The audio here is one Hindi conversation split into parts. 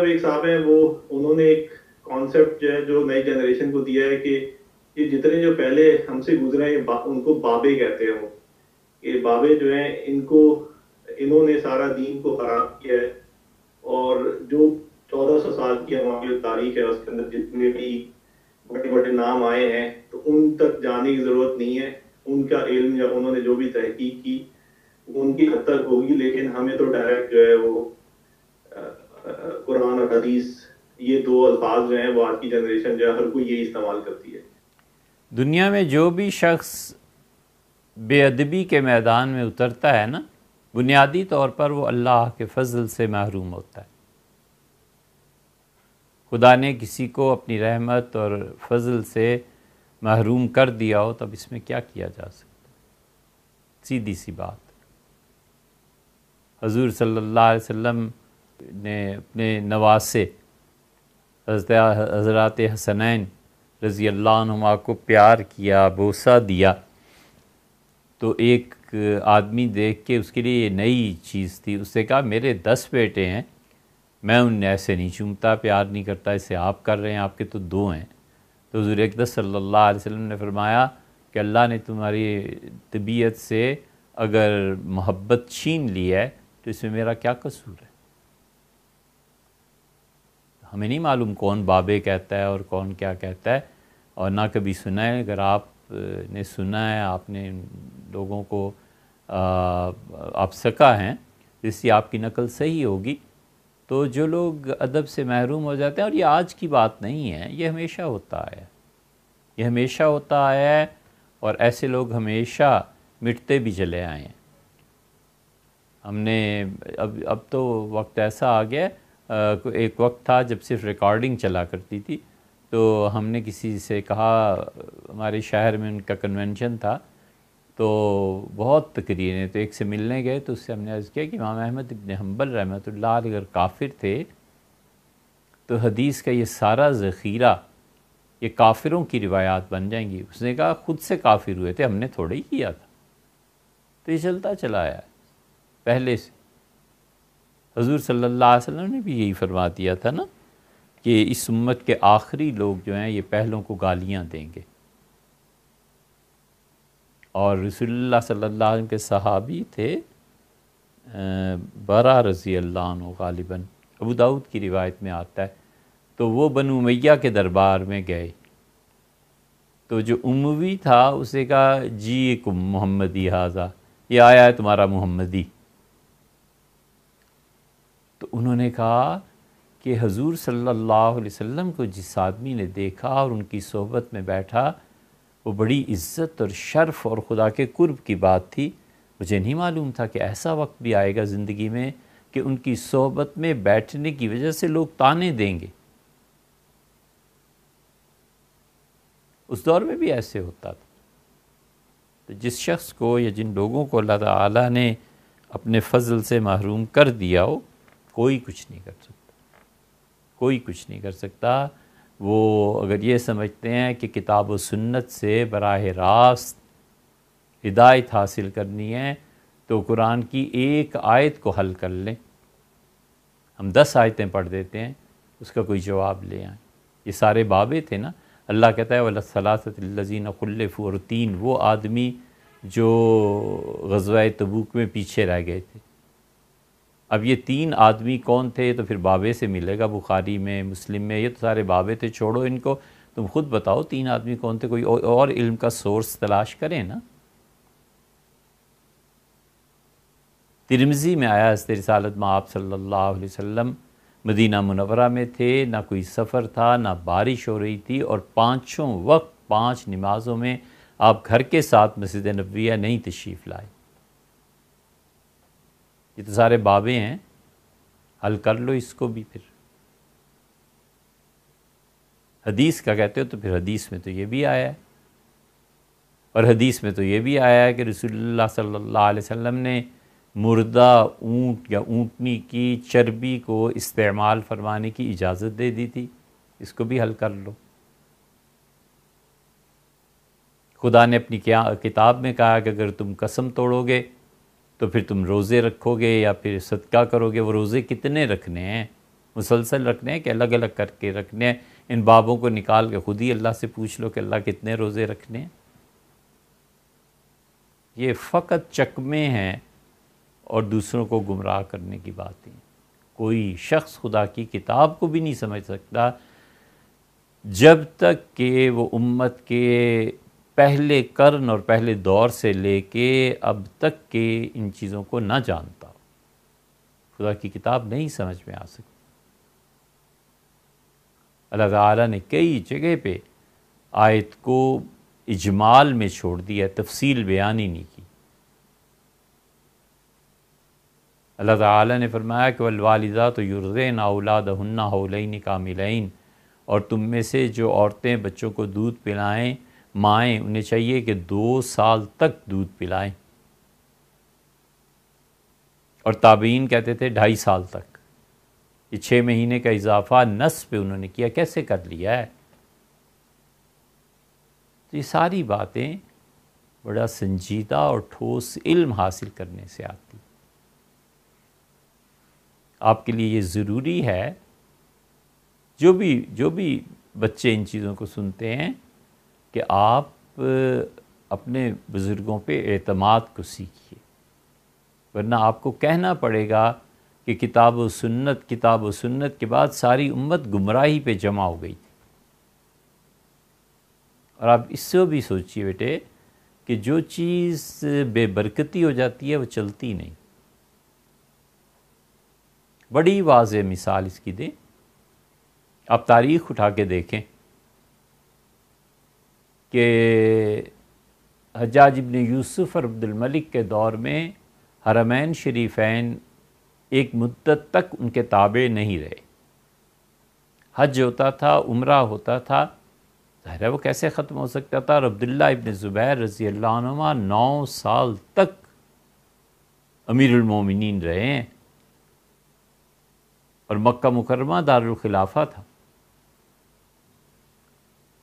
तो एक साहब है वो उन्होंने एक कॉन्सेप्ट जो है जो नई जनरेशन को दिया है कि ये जितने जो पहले हमसे गुजरे हैं बा, उनको बाबे कहते हैं वो ये बाबे जो हैं इनको इन्होंने सारा दीन को खराब किया है और जो 1400 साल की हमारी जो तारीख है उसके अंदर जितने भी बड़े बड़े नाम आए हैं तो उन तक जाने की जरूरत नहीं है उनका इल्म या उन्होंने जो भी तहकीक की उनकी हद तक होगी लेकिन हमें तो डायरेक्ट जो है वो कुरान और हदीस ये दो अल्फाज जो हैं वो आज की जनरेशन जो है हर कोई यही इस्तेमाल करती है दुनिया में जो भी शख्स बेअदबी के मैदान में उतरता है ना बुनियादी तौर पर वो अल्लाह के फजल से महरूम होता है खुदा ने किसी को अपनी रहमत और फजल से महरूम कर दिया हो तब इसमें क्या किया जा सकता है सीधी सी बात हजूर सल्लल्लाहु अलैहि वसल्लम ने अपने नवासे हजरत हसनैन रज़ी अल्लाह को प्यार किया बोसा दिया तो एक आदमी देख के उसके लिए ये नई चीज़ थी उससे कहा मेरे दस बेटे हैं मैं उन ऐसे नहीं चूमता प्यार नहीं करता इसे आप कर रहे हैं आपके तो दो हैं तो हजूर अकदर सल्ला वसम ने फरमाया कि अल्लाह ने तुम्हारी तबीयत से अगर मोहब्बत छीन ली है तो इसमें मेरा क्या कसूर है हमें नहीं मालूम कौन बाबे कहता है और कौन क्या कहता है और ना कभी सुना है अगर आप ने सुना है आपने लोगों को आ, आप सका हैं जिससे आपकी नकल सही होगी तो जो लोग अदब से महरूम हो जाते हैं और ये आज की बात नहीं है ये हमेशा होता आया है ये हमेशा होता आया है और ऐसे लोग हमेशा मिटते भी चले आए हैं हमने अब अब तो वक्त ऐसा आ गया एक वक्त था जब सिर्फ रिकॉर्डिंग चला करती थी तो हमने किसी से कहा हमारे शहर में उनका कन्वेंशन था तो बहुत तकरीरें तो एक से मिलने गए तो उससे हमने अर्ज़ किया कि इमाम अहमद इबन हम्बल रहमत अगर काफिर थे तो हदीस का ये सारा ज़ख़ीरा ये काफिरों की रिवायात बन जाएंगी उसने कहा ख़ुद से काफिर हुए थे हमने थोड़े ही किया था तो ये चलता चला आया पहले से हजूर सल्ला वसम ने भी यही फरमा दिया था ना कि इस उम्मत के आखिरी लोग जो हैं ये पहलों को गालियाँ देंगे और रसुल्ला सल्ला के सहाबी थे बरा रज़ी अल्लाह गालिबा अबू दाऊद की रिवायत में आता है तो वो बनु मैया के दरबार में गए तो जो उमवी था उसे कहा जी एक मोहम्मदी हाजा ये आया है तुम्हारा मोहम्मदी उन्होंने कहा कि हजूर सल्लल्लाहु अलैहि वसल्लम को जिस आदमी ने देखा और उनकी सोहबत में बैठा वो बड़ी इज़्ज़त और शर्फ़ और ख़ुदा के कुर्ब की बात थी मुझे नहीं मालूम था कि ऐसा वक्त भी आएगा ज़िंदगी में कि उनकी सोहबत में बैठने की वजह से लोग ताने देंगे उस दौर में भी ऐसे होता था तो जिस शख्स को या जिन लोगों को अल्लाह ताला ने अपने फ़जल से महरूम कर दिया हो कोई कुछ नहीं कर सकता कोई कुछ नहीं कर सकता वो अगर ये समझते हैं कि किताब व सुन्नत से बराह रास्त हिदायत हासिल करनी है तो कुरान की एक आयत को हल कर लें हम दस आयतें पढ़ देते हैं उसका कोई जवाब ले आए ये सारे बाबे थे ना अल्लाह कहता है वलासलासतलजीन खुल्लफ़ुर तीन वो आदमी जो गजवा तबूक में पीछे रह गए थे अब ये तीन आदमी कौन थे तो फिर बाबे से मिलेगा बुखारी में मुस्लिम में ये तो सारे बाबे थे छोड़ो इनको तुम खुद बताओ तीन आदमी कौन थे कोई और इल्म का सोर्स तलाश करें ना तिरमजी में आया तेरी सालत में आप सल्ला वसम मदीना मुनवरा में थे ना कोई सफ़र था ना बारिश हो रही थी और पाँचों वक्त पाँच नमाज़ों में आप घर के साथ मस्जिद नबिया नहीं तशरीफ़ लाए ये तो सारे बाबे हैं हल कर लो इसको भी फिर हदीस का कहते हो तो फिर हदीस में तो ये भी आया है और हदीस में तो ये भी आया है कि रसूलुल्लाह सल्लल्लाहु अलैहि वसल्लम ने मुर्दा ऊंट या ऊँटनी की चर्बी को इस्तेमाल फरमाने की इजाज़त दे दी थी इसको भी हल कर लो खुदा ने अपनी क्या किताब में कहा कि अगर तुम कसम तोड़ोगे तो फिर तुम रोज़े रखोगे या फिर सदका करोगे वो रोज़े कितने रखने हैं मुसलसल रखने हैं कि अलग अलग करके रखने हैं इन बाबों को निकाल के खुद ही अल्लाह से पूछ लो कि अल्लाह कितने रोज़े रखने हैं ये फ़कत चकमे हैं और दूसरों को गुमराह करने की बातें कोई शख्स खुदा की किताब को भी नहीं समझ सकता जब तक के वो उम्मत के पहले कर्न और पहले दौर से लेके अब तक के इन चीज़ों को ना जानता खुदा की किताब नहीं समझ में आ सकती अल्लाह ताला ने कई जगह पे आयत को इजमाल में छोड़ दिया तफसील बयान ही नहीं की अल्लाह ताला ने फरमाया कि वलवालदा तो युरदैन औलाद हन्ना का मिलइन और तुम में से जो औरतें बच्चों को दूध पिलाएं माएँ उन्हें चाहिए कि दो साल तक दूध पिलाएं और ताबीन कहते थे ढाई साल तक ये छः महीने का इजाफा नस पे उन्होंने किया कैसे कर लिया है तो ये सारी बातें बड़ा संजीदा और ठोस इल्म हासिल करने से आती आपके लिए ये ज़रूरी है जो भी जो भी बच्चे इन चीज़ों को सुनते हैं कि आप अपने बुज़ुर्गों पे एतमाद को सीखिए वरना आपको कहना पड़ेगा कि किताब व सुन्नत किताब व सुन्नत के बाद सारी उम्मत गुमराही पे जमा हो गई थी और आप इससे भी सोचिए बेटे कि जो चीज़ बेबरकती हो जाती है वो चलती नहीं बड़ी वाज मिसाल इसकी दें आप तारीख़ उठा के देखें कि हजाज इब्न यूसुफ और अब्दुलमलिक के दौर में हरमैन शरीफैन एक मुद्दत तक उनके ताबे नहीं रहे हज होता था उम्र होता था ज़ाहिर वो कैसे ख़त्म हो सकता था और अब्दुल्ला इबन ज़ुबैर रज़ी अल्लाह नौ साल तक अमीरमिन रहे हैं और मक्का मुकरमा दारुलखिलाफ़ा था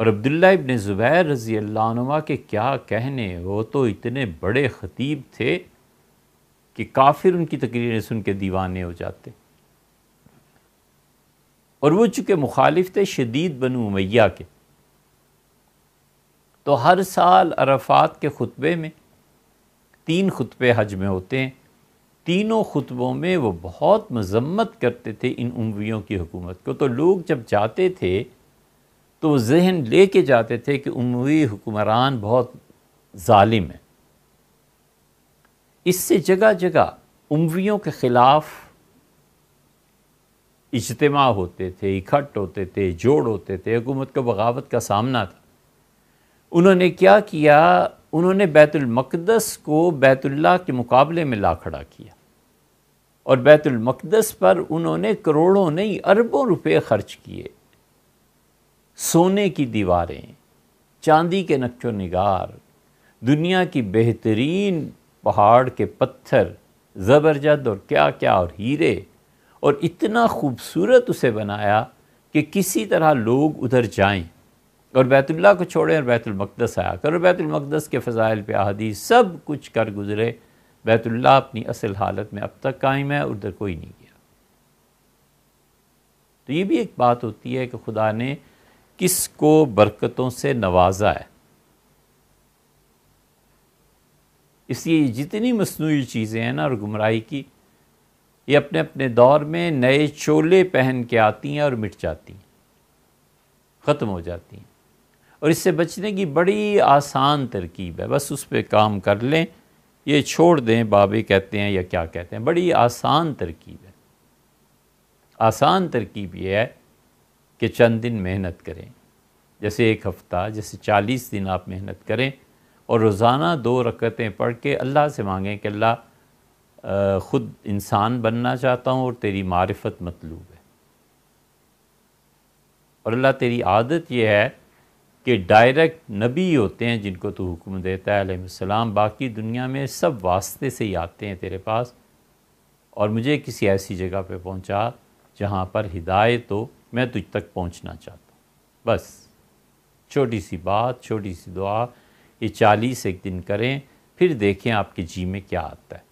और अब्दुल्ला इबन ज़ुबैर रज़ी अल्लाह के क्या कहने वो तो इतने बड़े ख़तीब थे कि काफिर उनकी तकरीरें सुन के दीवाने हो जाते और वो चूँकि मुखालिफ थे शदीद बनु उमैया के तो हर साल अरफात के ख़ुतबे में तीन ख़ुतबे हज में होते हैं तीनों ख़ुतबों में वो बहुत मजम्मत करते थे इन उमवियों की हुकूमत को तो लोग जब जाते थे तो वो जहन ले के जाते थे कि उमवी हुक्मरान बहुत ालिम है इससे जगह जगह उमवियों के ख़िलाफ़ इजतमा होते थे इकट्ठ होते थे जोड़ होते थे हुकूमत को बगावत का सामना था उन्होंने क्या किया उन्होंने बैतुलमक़दस को बैतुल्ला के मुकाबले में ला खड़ा किया और बैतुलमक़दस पर उन्होंने करोड़ों नहीं अरबों रुपए ख़र्च किए सोने की दीवारें चांदी के नक्शो नगार दुनिया की बेहतरीन पहाड़ के पत्थर ज़बरजद और क्या क्या और हीरे और इतना खूबसूरत उसे बनाया कि किसी तरह लोग उधर जाएं और बैतुल्ला को छोड़ें और बैतुलमक़दस आया कर और बैतुलमक़दस के फ़जाइल पे अहदीस सब कुछ कर गुज़रे बैतुल्ला अपनी असल हालत में अब तक कायम है उधर कोई नहीं गया तो ये भी एक बात होती है कि खुदा ने किस को बरकतों से नवाजा है इसलिए जितनी मसनू चीज़ें हैं ना और गुमराही की ये अपने अपने दौर में नए चोले पहन के आती हैं और मिट जाती हैं ख़त्म हो जाती हैं और इससे बचने की बड़ी आसान तरकीब है बस उस पर काम कर लें ये छोड़ दें बाबे कहते हैं या क्या कहते हैं बड़ी आसान तरकीब है आसान तरकीब ये है कि चंद दिन मेहनत करें जैसे एक हफ़्ता जैसे चालीस दिन आप मेहनत करें और रोज़ाना दो रकतें पढ़ के अल्लाह से मांगें कि अल्लाह ख़ुद इंसान बनना चाहता हूँ और तेरी मारफत मतलूब है और अल्लाह तेरी आदत यह है कि डायरेक्ट नबी होते हैं जिनको तो हुक्म देता है अलैहिस्सलाम बाकी दुनिया में सब वास्ते से ही आते हैं तेरे पास और मुझे किसी ऐसी जगह पे पहुंचा जहाँ पर हिदायत हो मैं तुझ तक पहुंचना चाहता हूँ बस छोटी सी बात छोटी सी दुआ ये चालीस एक दिन करें फिर देखें आपके जी में क्या आता है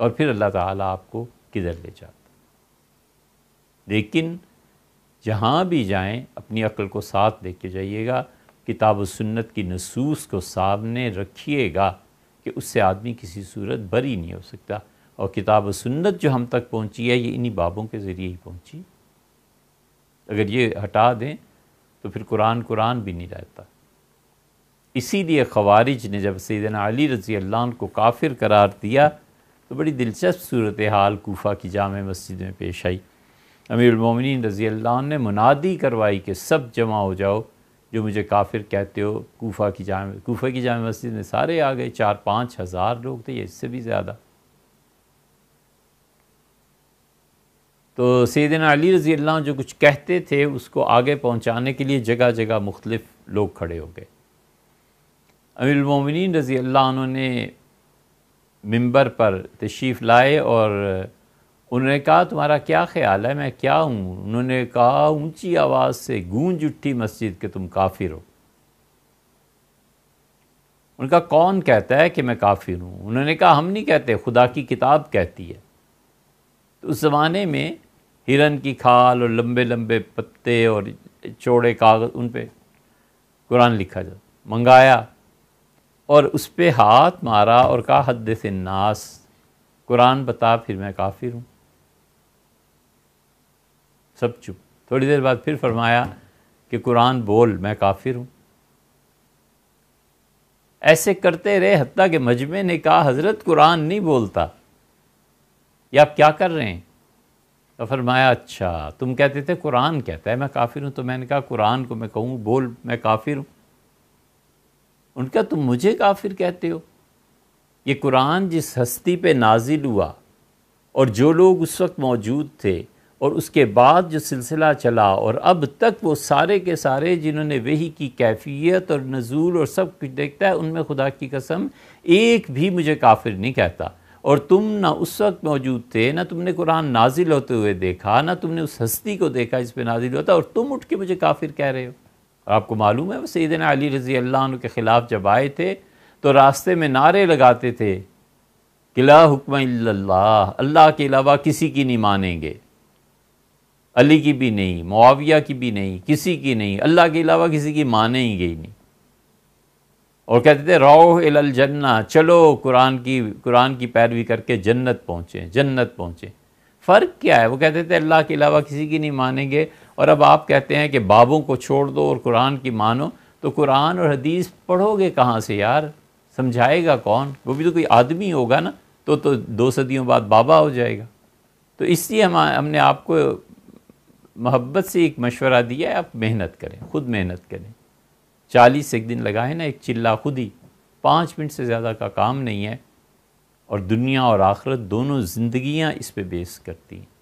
और फिर अल्लाह ताला आपको किधर ले जाता लेकिन जहाँ भी जाएं अपनी अक्ल को साथ लेके जाइएगा किताब सुन्नत की नसूस को सामने रखिएगा कि उससे आदमी किसी सूरत बरी नहीं हो सकता और किताब सुन्नत जो हम तक पहुँची है ये इन्हीं बाबों के ज़रिए ही पहुँची अगर ये हटा दें तो फिर कुरान कुरान भी नहीं रहता इसीलिए खवारिज ने जब सैदन अली रज़ी अल्लाह को काफिर करार दिया तो बड़ी दिलचस्प सूरत हाल कोफ़ा की जाम मस्जिद में पेश आई अमीरमिन रज़ी अल्लाह ने मुनादी करवाई कि सब जमा हो जाओ जो मुझे काफिर कहते हो कोफ़ा की जाम कोफ़ा की जाम मस्जिद में सारे आ गए चार पाँच हज़ार लोग थे या इससे भी ज़्यादा तो सैदन अली रज़ी अल्लाह जो कुछ कहते थे उसको आगे पहुँचाने के लिए जगह जगह मुख्तलिफ़ लोग खड़े हो गए अमीरमिन रज़ी अल्लाह उन्होंने मंबर पर तशरीफ़ लाए और उन्होंने कहा तुम्हारा क्या ख्याल है मैं क्या हूँ उन्होंने कहा ऊंची आवाज़ से गूंज उठी मस्जिद के तुम काफिर हो उनका कौन कहता है कि मैं काफिर हूँ उन्होंने कहा हम नहीं कहते खुदा की किताब कहती है तो उस ज़माने में हिरन की खाल और लंबे लंबे पत्ते और चौड़े कागज़ उन पर कुरान लिखा जा मंगाया और उस पर हाथ मारा और कहा हद से नास कुरान बता फिर मैं काफिर हूँ सब चुप थोड़ी देर बाद फिर फरमाया कि कुरान बोल मैं काफिर हूँ ऐसे करते रहे हती के मजमे ने कहा हज़रत कुरान नहीं बोलता ये आप क्या कर रहे हैं तो फरमाया अच्छा तुम कहते थे कुरान कहता है मैं काफिर हूँ तो मैंने कहा कुरान को मैं कहूँ बोल मैं काफिर हूँ उनका तुम मुझे काफिर कहते हो ये कुरान जिस हस्ती पे नाजिल हुआ और जो लोग उस वक्त मौजूद थे और उसके बाद जो सिलसिला चला और अब तक वो सारे के सारे जिन्होंने वही की कैफियत और नज़ूल और सब कुछ देखता है उनमें खुदा की कसम एक भी मुझे काफिर नहीं कहता और तुम ना उस वक्त मौजूद थे ना तुमने कुरान नाजिल होते हुए देखा ना तुमने उस हस्ती को देखा जिस पर नाजिल होता और तुम उठ के मुझे काफिर कह रहे हो आपको मालूम है वो सैदन अली रज़ी अल्लाह के ख़िलाफ़ जब आए थे तो रास्ते में नारे लगाते थे किला हुक्म अल्लाह के अलावा किसी की नहीं मानेंगे अली की भी नहीं मुआविया की भी नहीं किसी की नहीं अल्लाह के अलावा किसी की मानेंगे ही नहीं और कहते थे राओ अल जन्ना चलो कुरान की कुरान की पैरवी करके जन्नत पहुँचे जन्नत पहुँचे फ़र्क क्या है वो कहते थे अल्लाह के अलावा किसी की नहीं मानेंगे और अब आप कहते हैं कि बाबों को छोड़ दो और कुरान की मानो तो कुरान और हदीस पढ़ोगे कहाँ से यार समझाएगा कौन वो भी तो कोई आदमी होगा ना तो तो दो सदियों बाद बाबा हो जाएगा तो इसलिए हम हमने आपको मोहब्बत से एक मशवरा दिया है आप मेहनत करें ख़ुद मेहनत करें चालीस एक दिन लगा है ना एक चिल्ला खुद ही पाँच मिनट से ज़्यादा का काम नहीं है और दुनिया और आखरत दोनों ज़िंदगियाँ इस पर बेस करती हैं